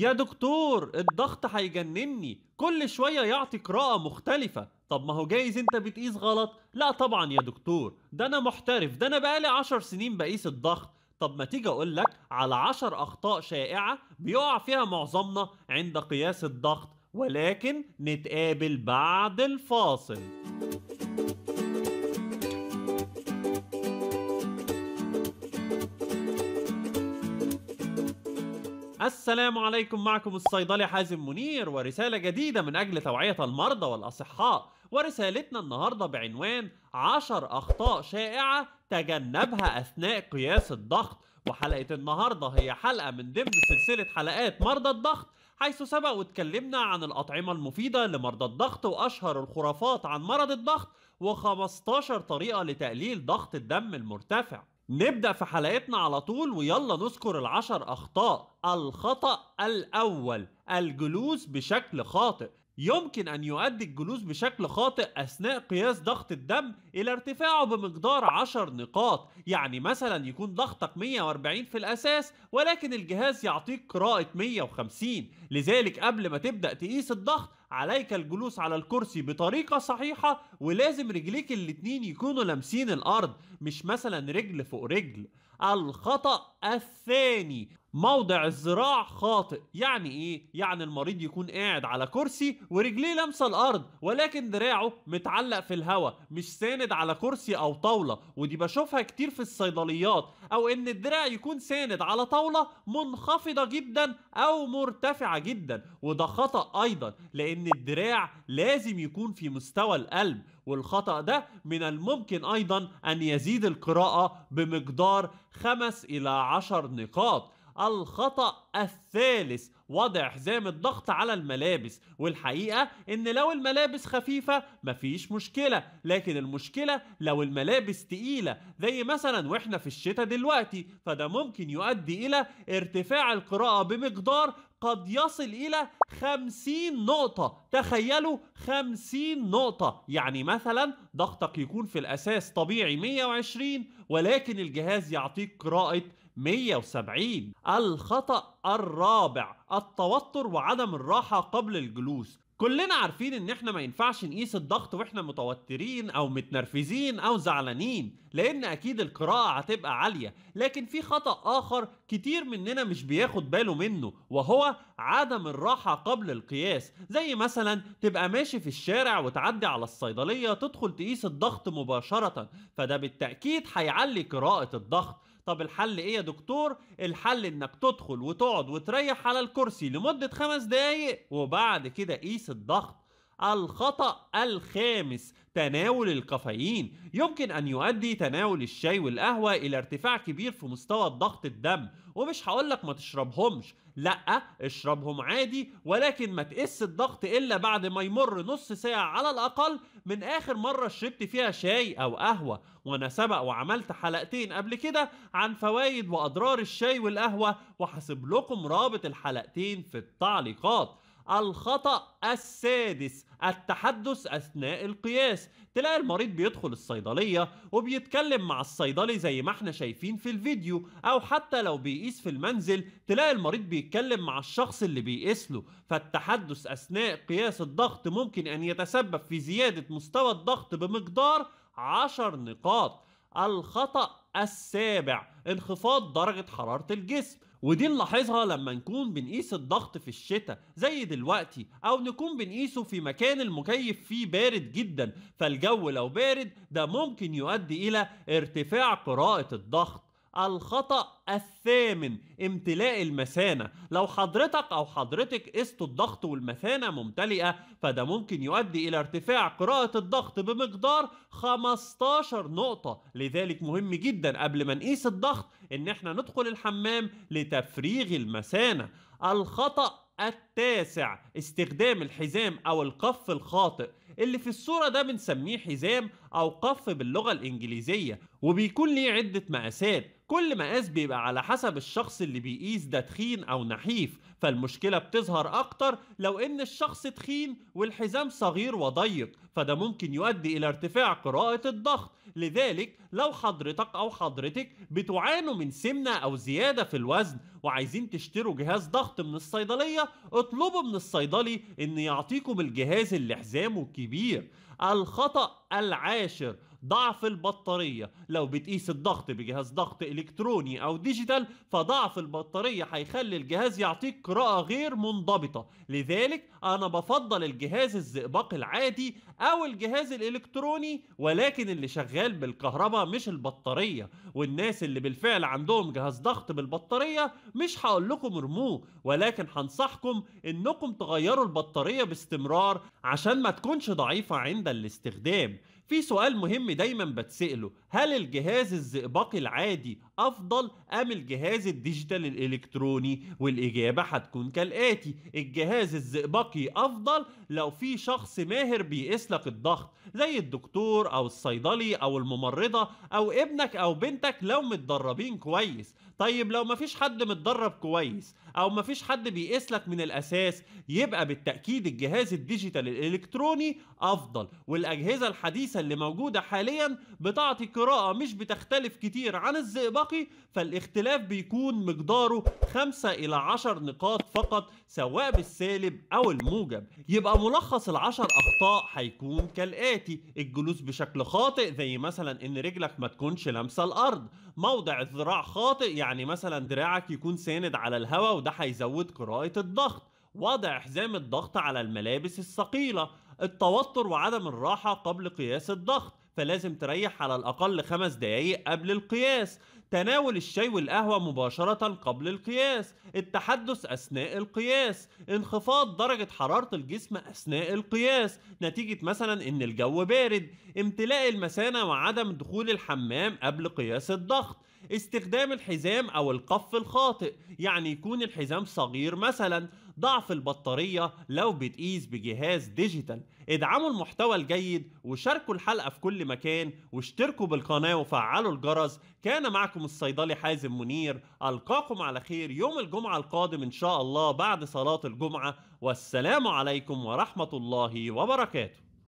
يا دكتور الضغط هيجنني كل شوية يعطي قراءة مختلفة طب ما هو جايز انت بتقيس غلط لا طبعا يا دكتور ده انا محترف ده انا بقالي عشر سنين بقيس الضغط طب ما تيجي اقول لك على عشر اخطاء شائعة بيقع فيها معظمنا عند قياس الضغط ولكن نتقابل بعد الفاصل السلام عليكم معكم الصيدلي حازم منير ورسالة جديدة من أجل توعية المرضى والأصحاء ورسالتنا النهاردة بعنوان 10 أخطاء شائعة تجنبها أثناء قياس الضغط وحلقة النهاردة هي حلقة من ضمن سلسلة حلقات مرضى الضغط حيث سبق واتكلمنا عن الأطعمة المفيدة لمرضى الضغط وأشهر الخرافات عن مرض الضغط و15 طريقة لتقليل ضغط الدم المرتفع نبدأ في حلقتنا على طول ويلا نذكر العشر أخطاء الخطأ الأول الجلوس بشكل خاطئ يمكن أن يؤدي الجلوس بشكل خاطئ أثناء قياس ضغط الدم إلى ارتفاعه بمقدار 10 نقاط يعني مثلا يكون ضغطك 140 في الأساس ولكن الجهاز يعطيك قراءة 150 لذلك قبل ما تبدأ تقيس الضغط عليك الجلوس على الكرسي بطريقه صحيحه ولازم رجليك الاتنين يكونوا لامسين الارض مش مثلا رجل فوق رجل الخطا الثاني موضع الذراع خاطئ يعني ايه يعني المريض يكون قاعد على كرسي ورجليه لامسه الارض ولكن دراعه متعلق في الهواء مش ساند على كرسي او طاوله ودي بشوفها كتير في الصيدليات او ان الدراع يكون ساند على طاولة منخفضة جدا او مرتفعة جدا وده خطأ ايضا لان الدراع لازم يكون في مستوى القلب والخطأ ده من الممكن ايضا ان يزيد القراءة بمقدار 5 الى 10 نقاط الخطأ الثالث وضع حزام الضغط على الملابس والحقيقة ان لو الملابس خفيفة مفيش مشكلة لكن المشكلة لو الملابس تقيلة زي مثلا واحنا في الشتاء دلوقتي فده ممكن يؤدي الى ارتفاع القراءة بمقدار قد يصل إلى 50 نقطة تخيلوا 50 نقطة يعني مثلا ضغطك يكون في الأساس طبيعي 120 ولكن الجهاز يعطيك قراءة 170 الخطأ الرابع التوتر وعدم الراحة قبل الجلوس كلنا عارفين ان احنا ما ينفعش نقيس الضغط واحنا متوترين او متنرفزين او زعلانين لان اكيد القراءة هتبقى عالية لكن في خطأ اخر كتير مننا مش بياخد باله منه وهو عدم الراحة قبل القياس زي مثلا تبقى ماشي في الشارع وتعدي على الصيدلية تدخل تقيس الضغط مباشرة فده بالتأكيد هيعلي قراءة الضغط طب الحل ايه يا دكتور الحل انك تدخل وتقعد وتريح على الكرسي لمده خمس دقايق وبعد كده قيس الضغط الخطأ الخامس تناول الكافيين يمكن أن يؤدي تناول الشاي والقهوة إلى ارتفاع كبير في مستوى ضغط الدم ومش هقولك ما تشربهمش لأ اشربهم عادي ولكن ما تقس الضغط إلا بعد ما يمر نص ساعة على الأقل من آخر مرة شربت فيها شاي أو قهوة وأنا سبق وعملت حلقتين قبل كده عن فوائد وأضرار الشاي والقهوة وحسب لكم رابط الحلقتين في التعليقات الخطأ السادس التحدث أثناء القياس تلاقي المريض بيدخل الصيدلية وبيتكلم مع الصيدلي زي ما احنا شايفين في الفيديو أو حتى لو بيقيس في المنزل تلاقي المريض بيتكلم مع الشخص اللي بيقيس له فالتحدث أثناء قياس الضغط ممكن أن يتسبب في زيادة مستوى الضغط بمقدار 10 نقاط الخطأ السابع انخفاض درجة حرارة الجسم ودي نلاحظها لما نكون بنقيس الضغط في الشتاء زي دلوقتي او نكون بنقيسه في مكان المكيف فيه بارد جدا فالجو لو بارد ده ممكن يؤدي الى ارتفاع قراءة الضغط الخطأ الثامن امتلاء المثانة لو حضرتك أو حضرتك قست الضغط والمثانة ممتلئة فده ممكن يؤدي إلى ارتفاع قراءة الضغط بمقدار 15 نقطة لذلك مهم جدا قبل ما نقيس الضغط إن احنا ندخل الحمام لتفريغ المثانة الخطأ التاسع استخدام الحزام أو القف الخاطئ اللي في الصورة ده بنسميه حزام أو قف باللغة الإنجليزية وبيكون ليه عدة مقاسات كل مقاس بيبقى على حسب الشخص اللي بيقيس ده تخين أو نحيف فالمشكلة بتظهر أكتر لو إن الشخص تخين والحزام صغير وضيق فده ممكن يؤدي إلى ارتفاع قراءة الضغط لذلك لو حضرتك او حضرتك بتعانوا من سمنه او زياده في الوزن وعايزين تشتروا جهاز ضغط من الصيدليه اطلبوا من الصيدلي ان يعطيكم الجهاز اللي حزامه كبير الخطا العاشر ضعف البطارية لو بتقيس الضغط بجهاز ضغط إلكتروني أو ديجيتال فضعف البطارية هيخلي الجهاز يعطيك قراءة غير منضبطة لذلك أنا بفضل الجهاز الزئبق العادي أو الجهاز الإلكتروني ولكن اللي شغال بالكهرباء مش البطارية والناس اللي بالفعل عندهم جهاز ضغط بالبطارية مش هقول لكم ارموه ولكن هنصحكم انكم تغيروا البطارية باستمرار عشان ما تكونش ضعيفة عند الاستخدام في سؤال مهم دايما بتسأله هل الجهاز الزئبقي العادي افضل ام الجهاز الديجيتال الالكتروني والاجابه هتكون كالاتي الجهاز الزئبقي افضل لو في شخص ماهر بيقيس لك الضغط زي الدكتور او الصيدلي او الممرضه او ابنك او بنتك لو متدربين كويس طيب لو مفيش حد متدرب كويس او مفيش حد بيقيس لك من الاساس يبقى بالتاكيد الجهاز الديجيتال الالكتروني افضل والاجهزه الحديثه اللي موجوده حاليا بتعطي قراءه مش بتختلف كتير عن الزئبقي فالاختلاف بيكون مقداره 5 الى 10 نقاط فقط سواء بالسالب او الموجب يبقى ملخص ال10 اخطاء هيكون كالاتي الجلوس بشكل خاطئ زي مثلا ان رجلك ما تكونش لامسه الارض موضع الذراع خاطئ يعني يعني مثلا دراعك يكون ساند على الهواء وده هيزود قراءة الضغط وضع حزام الضغط على الملابس الثقيلة التوتر وعدم الراحة قبل قياس الضغط فلازم تريح على الأقل خمس دقايق قبل القياس تناول الشاي والقهوة مباشرة قبل القياس التحدث أثناء القياس انخفاض درجة حرارة الجسم أثناء القياس نتيجة مثلا إن الجو بارد امتلاء المثانة وعدم دخول الحمام قبل قياس الضغط استخدام الحزام أو القف الخاطئ يعني يكون الحزام صغير مثلا ضعف البطارية لو بتقيس بجهاز ديجيتال ادعموا المحتوى الجيد وشاركوا الحلقة في كل مكان واشتركوا بالقناة وفعلوا الجرس كان معكم الصيدلي حازم منير ألقاكم على خير يوم الجمعة القادم إن شاء الله بعد صلاة الجمعة والسلام عليكم ورحمة الله وبركاته